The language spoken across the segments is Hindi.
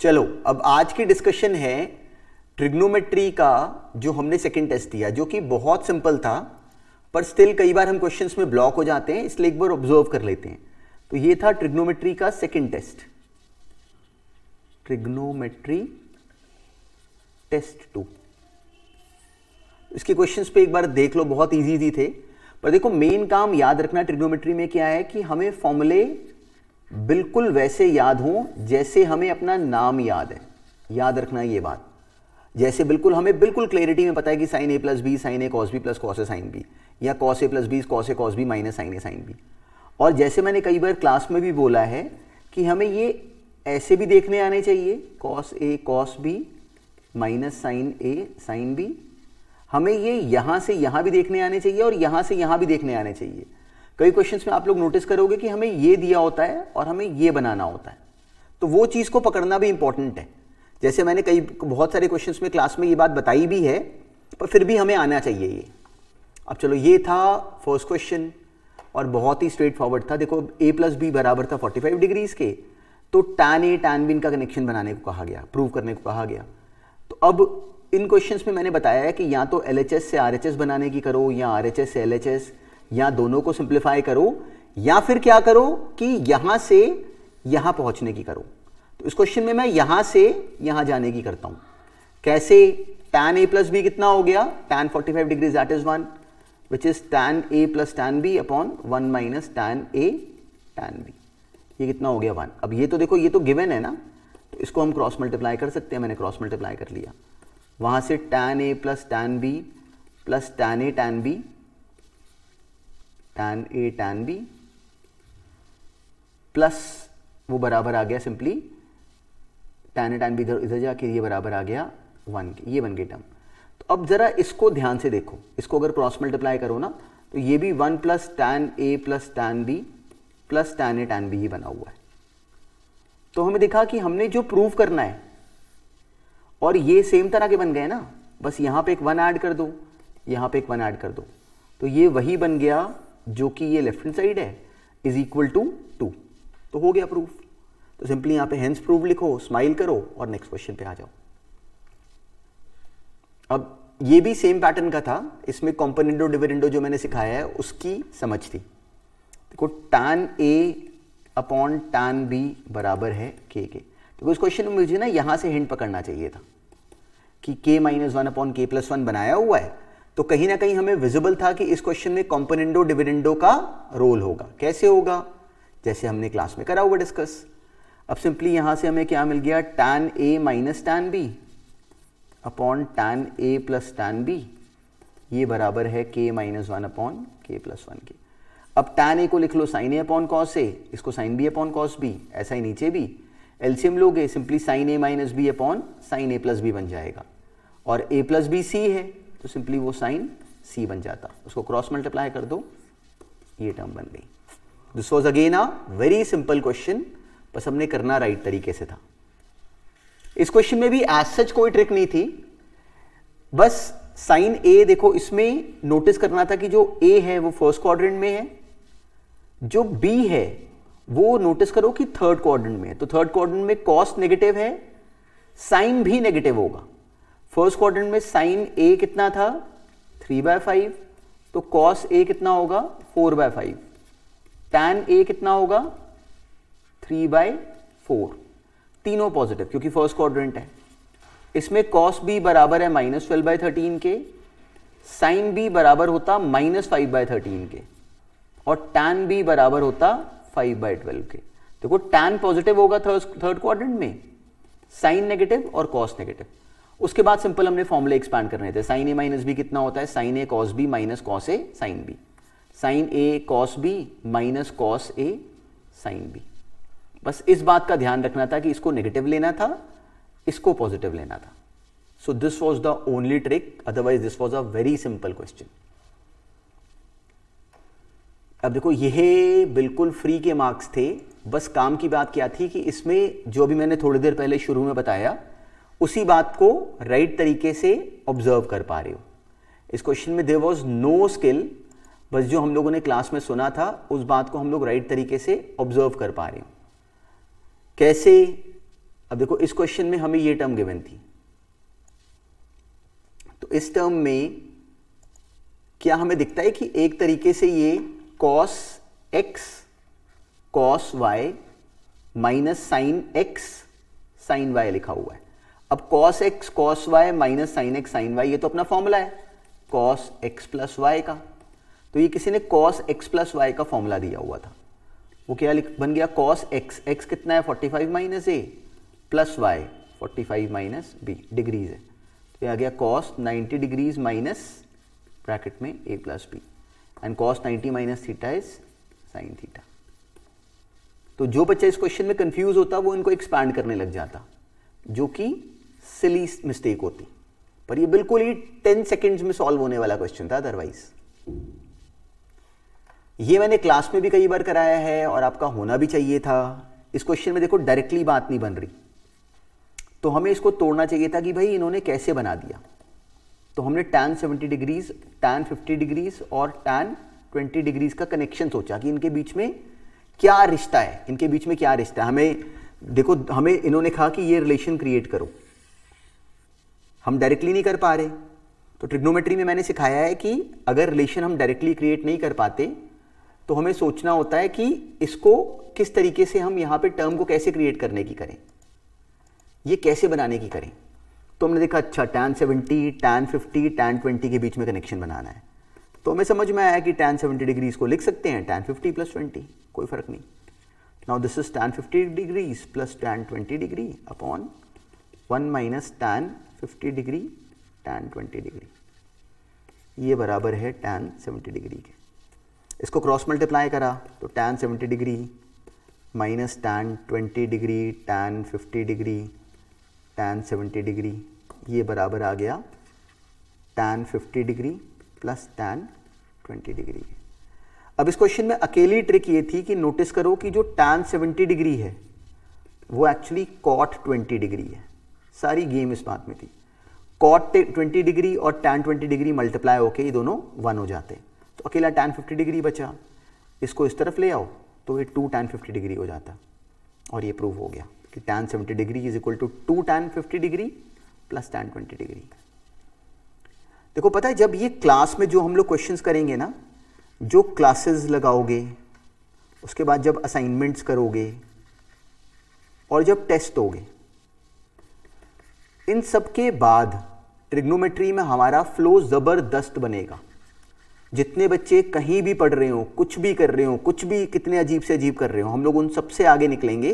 चलो अब आज की डिस्कशन है ट्रिग्नोमेट्री का जो हमने सेकेंड टेस्ट दिया जो कि बहुत सिंपल था पर स्टिल कई बार हम क्वेश्चंस में ब्लॉक हो जाते हैं इसलिए एक बार ऑब्जर्व कर लेते हैं तो ये था ट्रिग्नोमेट्री का second test trigonometry test two इसके क्वेश्चंस पे एक बार देख लो बहुत इजी इजी थे पर देखो मेन काम याद रखना ट्रिग्नोमेट्री में क्या है कि हमें फॉर्मूले बिल्कुल वैसे याद हों जैसे हमें अपना नाम याद है याद रखना ये बात जैसे बिल्कुल हमें बिल्कुल क्लेरिटी में पता है कि sine A plus B sine A cos B plus cos A sine B या cos A plus B cos A cos B minus sine A sine B और जैसे मैंने कई बार क्लास में भी बोला है कि हमें ये ऐसे भी देखने आने चाहिए cos A cos B minus sine A sine B हमें ये यहाँ से यहाँ भी देखने आने चाहिए और यहाँ से यहाँ भी देखने आने चाहिए कई क्वेश्चंस में आप लोग नोटिस करोगे कि हमें ये दिया होता है और हमें ये बनाना होता है तो वो चीज़ को पकड़ना भी इंपॉर्टेंट है जैसे मैंने कई बहुत सारे क्वेश्चन में क्लास में ये बात बताई भी है पर फिर भी हमें आना चाहिए ये अब चलो ये था फर्स्ट क्वेश्चन और बहुत ही स्ट्रेट फॉरवर्ड था देखो ए प्लस बी बराबर था 45 डिग्रीज के तो टैन ए टैन बी इनका कनेक्शन बनाने को कहा गया प्रूव करने को कहा गया तो अब इन क्वेश्चंस में मैंने बताया है कि या तो एल से आर बनाने की करो या आर से एल या दोनों को सिंप्लीफाई करो या फिर क्या करो कि यहां से यहां पहुंचने की करो तो इस क्वेश्चन में मैं यहां से यहां जाने की करता हूं कैसे टैन ए प्लस बी कितना हो गया tan 45 five degree that is one which is tan A plus tan B upon one minus tan A tan B ये कितना हो गया वन अब ये तो देखो ये तो गिवन है ना तो इसको हम क्रॉस मल्टीप्लाई कर सकते हैं मैंने क्रॉस मल्टीप्लाई कर लिया वहां से tan A plus tan B plus tan A tan B tan a tan b plus वो बराबर आ गया simply tan a tan b इधर इधर जाके ये बराबर आ गया वन के ये वन के टर्म तो अब ज़रा इसको ध्यान से देखो इसको अगर क्रॉस मल्टीप्लाई करो ना तो ये भी one plus tan A plus tan B plus tan A tan B ही बना हुआ है तो हमें देखा कि हमने जो प्रूव करना है और ये सेम तरह के बन गए ना बस यहां पे एक वन ऐड कर दो यहां पे एक वन ऐड कर दो तो ये वही बन गया जो कि ये लेफ्ट हैंड साइड है इज इक्वल टू टू तो हो गया प्रूफ तो सिंपली यहां पे हैंस प्रूफ लिखो स्माइल करो और नेक्स्ट क्वेश्चन पे आ जाओ अब ये भी सेम पैटर्न का था इसमें कॉम्पोनेंडो डिविडेंडो जो मैंने सिखाया है उसकी समझ थी देखो tan A upon tan B बराबर है के के देखो इस क्वेश्चन में मुझे ना यहां से हिंट पकड़ना चाहिए था कि K minus one upon K plus one बनाया हुआ है तो कहीं ना कहीं हमें विजिबल था कि इस क्वेश्चन में कॉम्पोनेंडो डिविडेंडो का रोल होगा कैसे होगा जैसे हमने क्लास में करा हुआ डिस्कस अब सिंपली यहां से हमें क्या मिल गया tan A minus tan B upon tan A plus tan B ये बराबर है K minus one upon K plus one के अब टैन ए को लिख लो sine A upon cos A इसको sine B upon cos B ऐसा ही नीचे भी एल्शियम लोगे simply sine A minus B upon sine A plus B बन जाएगा और ए प्लस बी सी है तो सिंपली वो साइन सी बन जाता उसको क्रॉस मल्टीप्लाई कर दो ये टर्म बन गई this was again a very simple question बस हमने करना राइट तरीके से था इस क्वेश्चन में भी एज सच कोई ट्रिक नहीं थी बस साइन ए देखो इसमें नोटिस करना था कि जो ए है वो फर्स्ट क्वाड्रेंट में है जो बी है वो नोटिस करो कि थर्ड क्वाड्रेंट में है तो थर्ड क्वाड्रेंट में कॉस्ट नेगेटिव है साइन भी नेगेटिव होगा फर्स्ट क्वाड्रेंट में साइन ए कितना था थ्री बाय फाइव तो कॉस ए कितना होगा four by five tan A कितना होगा थ्री बाय फोर तीनों पॉजिटिव क्योंकि फर्स्ट क्वाड्रेंट है इसमें कॉस बी बराबर है माइनस ट्वेल्व बाय थर्टीन के साइन बी बराबर होता माइनस फाइव बाय थर्टीन के और टैन बी बराबर होता फाइव बाय ट्वेल्व के देखो टैन पॉजिटिव होगा थर्ड क्वाड्रेंट में साइन नेगेटिव और कॉस नेगेटिव उसके बाद सिंपल हमने फॉर्मूले एक्सपैंड करने थे साइन ए माइनस बी कितना होता है sine A cos B minus cos A sine B sine A cos B minus cos A sine B बस इस बात का ध्यान रखना था कि इसको नेगेटिव लेना था इसको पॉजिटिव लेना था so this was the only trick otherwise this was a very simple question अब देखो यह बिल्कुल फ्री के मार्क्स थे बस काम की बात क्या थी कि इसमें जो भी मैंने थोड़ी देर पहले शुरू में बताया उसी बात को राइट तरीके से ऑब्जर्व कर पा रहे हो इस क्वेश्चन में देर वॉज नो स्किल बस जो हम लोगों ने क्लास में सुना था उस बात को हम लोग राइट तरीके से ऑब्जर्व कर पा रहे हो कैसे अब देखो इस क्वेश्चन में हमें ये टर्म गिवन थी तो इस टर्म में क्या हमें दिखता है कि एक तरीके से ये cos x cos y minus sine x sine y लिखा हुआ है अब cos x cos y minus sine x sine y ये तो अपना फॉर्मूला है कॉस एक्स प्लस वाई का तो ये किसी ने कॉस एक्स प्लस वाई का फॉर्मूला दिया हुआ था वो क्या लिख बन गया कॉस एक्स एक्स कितना है 45 five minus A plus y forty five minus B degrees है तो ये आ गया कॉस 90 डिग्रीज माइनस ब्रैकेट में A plus B and cos 90 minus theta is sine theta तो जो बच्चा इस क्वेश्चन में कंफ्यूज होता वो इनको एक्सपैंड करने लग जाता जो कि सिली मिस्टेक होती पर ये बिल्कुल ही टेन सेकेंड्स में सॉल्व होने वाला क्वेश्चन था अदरवाइज ये मैंने क्लास में भी कई बार कराया है और आपका होना भी चाहिए था इस क्वेश्चन में देखो डायरेक्टली बात नहीं बन रही तो हमें इसको तोड़ना चाहिए था कि भाई इन्होंने कैसे बना दिया तो हमने टैन 70 डिग्रीज टैन 50 डिग्रीज और टैन 20 डिग्रीज का कनेक्शन सोचा कि इनके बीच में क्या रिश्ता है इनके बीच में क्या रिश्ता है हमें देखो हमें इन्होंने कहा कि ये रिलेशन क्रिएट करो हम डायरेक्टली नहीं कर पा रहे तो ट्रिग्नोमेट्री में मैंने सिखाया है कि अगर रिलेशन हम डायरेक्टली क्रिएट नहीं कर पाते तो हमें सोचना होता है कि इसको किस तरीके से हम यहाँ पे टर्म को कैसे क्रिएट करने की करें ये कैसे बनाने की करें तो हमने देखा अच्छा tan seventy tan fifty tan twenty के बीच में कनेक्शन बनाना है तो हमें समझ में आया कि टैन सेवेंटी डिग्रीज को लिख सकते हैं टैन फिफ्टी प्लस ट्वेंटी कोई फ़र्क नहीं now this is tan fifty degrees plus tan twenty degree upon one minus tan 50 degree tan 20 degree ये बराबर है टैन 70 डिग्री के इसको क्रॉस मल्टीप्लाई करा तो tan 70 degree minus tan 20 degree tan 50 degree tan 70 degree ये बराबर आ गया tan 50 degree plus tan 20 degree अब इस क्वेश्चन में अकेली ट्रिक ये थी कि नोटिस करो कि जो टैन 70 डिग्री है वो एक्चुअली कॉट 20 डिग्री है सारी गेम इस बात में थी कॉट ट्वेंटी डिग्री और टैन ट्वेंटी डिग्री मल्टीप्लाई होके ये दोनों वन हो जाते हैं तो अकेला टैन फिफ्टी डिग्री बचा इसको इस तरफ ले आओ तो ये टू टैन फिफ्टी डिग्री हो जाता और ये प्रूव हो गया कि tan seventy degree is equal to two tan fifty degree plus tan twenty degree देखो पता है जब ये क्लास में जो हम लोग क्वेश्चन करेंगे ना जो क्लासेस लगाओगे उसके बाद जब असाइनमेंट्स करोगे और जब टेस्ट होगे इन सब के बाद ट्रिग्नोमेट्री में हमारा फ्लो ज़बरदस्त बनेगा जितने बच्चे कहीं भी पढ़ रहे हो कुछ भी कर रहे हो कुछ भी कितने अजीब से अजीब कर रहे हो हम लोग उन सबसे आगे निकलेंगे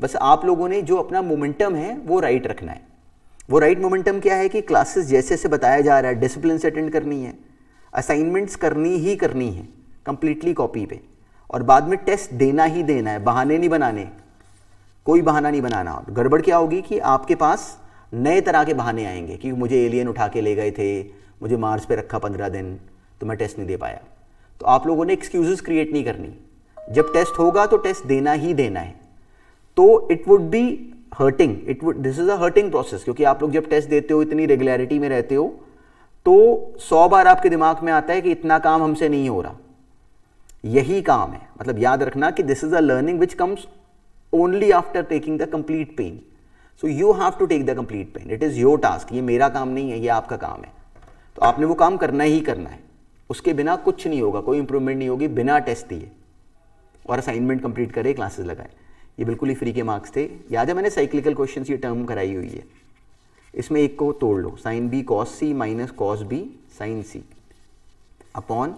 बस आप लोगों ने जो अपना मोमेंटम है वो राइट रखना है वो राइट मोमेंटम क्या है कि क्लासेस जैसे जैसे बताया जा रहा है डिसिप्लिन से अटेंड करनी है असाइनमेंट्स करनी ही करनी है कंप्लीटली कॉपी पे और बाद में टेस्ट देना ही देना है बहाने नहीं बनाने कोई बहाना नहीं बनाना गड़बड़ क्या होगी कि आपके पास नए तरह के बहाने आएंगे कि मुझे एलियन उठा के ले गए थे मुझे मार्स पे रखा पंद्रह दिन तो मैं टेस्ट नहीं दे पाया तो आप लोगों ने एक्सक्यूजेस क्रिएट नहीं करनी जब टेस्ट होगा तो टेस्ट देना ही देना है तो it would be hurting it would this is a hurting process क्योंकि आप लोग जब टेस्ट देते हो इतनी रेगुलरिटी में रहते हो तो सौ बार आपके दिमाग में आता है कि इतना काम हमसे नहीं हो रहा यही काम है मतलब याद रखना कि this is a learning which comes only after taking the complete pain so you have to take the complete pain it is your task ये मेरा काम नहीं है ये आपका काम है तो आपने वो काम करना ही करना है उसके बिना कुछ नहीं होगा कोई इंप्रूवमेंट नहीं होगी बिना टेस्ट दिए और असाइनमेंट कंप्लीट करे क्लासेस लगाए ये बिल्कुल ही फ्री के मार्क्स थे याद है मैंने साइक्लिकल क्वेश्चन ये टर्म कराई हुई है इसमें एक को तोड़ लो sine B cos C minus cos B sine C upon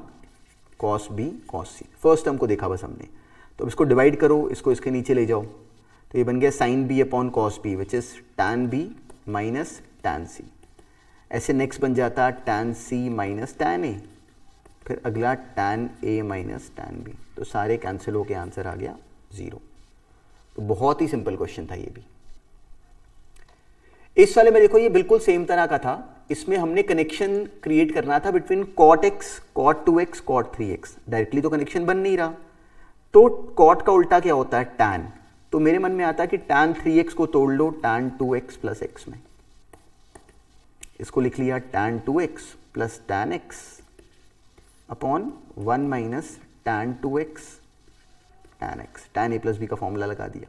cos B cos C first term को देखा बस हमने तो इसको डिवाइड करो इसको इसके नीचे ले जाओ तो ये बन गया sine B upon cos B which is tan B minus tan C ऐसे नेक्स्ट बन जाता tan C minus tan A फिर अगला tan A minus tan B तो सारे कैंसिल होके आंसर आ गया ज़ीरो तो बहुत ही सिंपल क्वेश्चन था ये भी इस वाले में देखो ये बिल्कुल सेम तरह का था इसमें हमने कनेक्शन क्रिएट करना था between cot x cot two x cot three x directly तो कनेक्शन बन नहीं रहा तो कॉट का उल्टा क्या होता है टैन तो मेरे मन में आता है कि tan 3x को तोड़ लो tan 2x प्लस एक्स में इसको लिख लिया tan 2x plus tan x upon one minus tan two x tan x tan A plus B का फॉर्मूला लगा दिया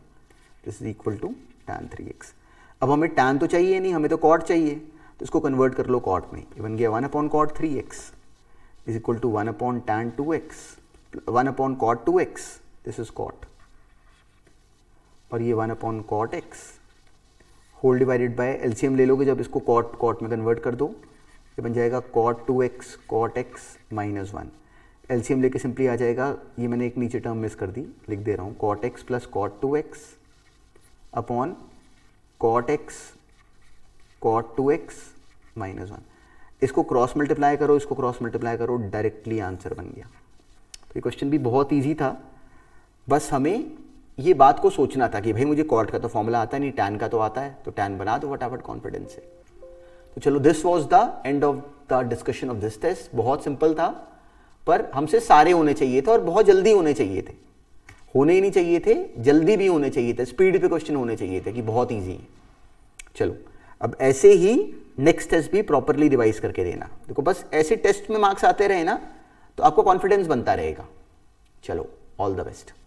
this is equal to tan three x अब हमें टैन तो चाहिए नहीं हमें तो कॉट चाहिए तो इसको कन्वर्ट कर लो कॉट में इवन गया one upon cot three x is equal to one upon tan two x one upon cot two x this is cot और ये one upon cot x whole divided by LCM ले लोगे जब इसको कॉट कॉट में कन्वर्ट कर दो ये बन जाएगा cot two x cot x minus one L लेके सिंपली आ जाएगा ये मैंने एक नीचे टर्म मिस कर दी लिख दे रहा हूँ cot x plus cot two x upon cot x cot two x minus one इसको क्रॉस मल्टीप्लाई करो इसको क्रॉस मल्टीप्लाई करो डायरेक्टली आंसर बन गया तो ये क्वेश्चन भी बहुत ईजी था बस हमें ये बात को सोचना था कि भाई मुझे कॉर्ट का तो फॉर्मूला आता नहीं टैन का तो आता है तो टैन बना दो वटाफट कॉन्फिडेंस से तो चलो this was the end of the discussion of this test बहुत सिंपल था पर हमसे सारे होने चाहिए थे और बहुत जल्दी होने चाहिए थे होने ही नहीं चाहिए थे जल्दी भी होने चाहिए थे स्पीड पे क्वेश्चन होने चाहिए थे कि बहुत ईजी है चलो अब ऐसे ही नेक्स्ट टेस्ट भी प्रॉपरली रिवाइज करके देना देखो बस ऐसे टेस्ट में मार्क्स आते रहे ना तो आपको कॉन्फिडेंस बनता रहेगा चलो ऑल द बेस्ट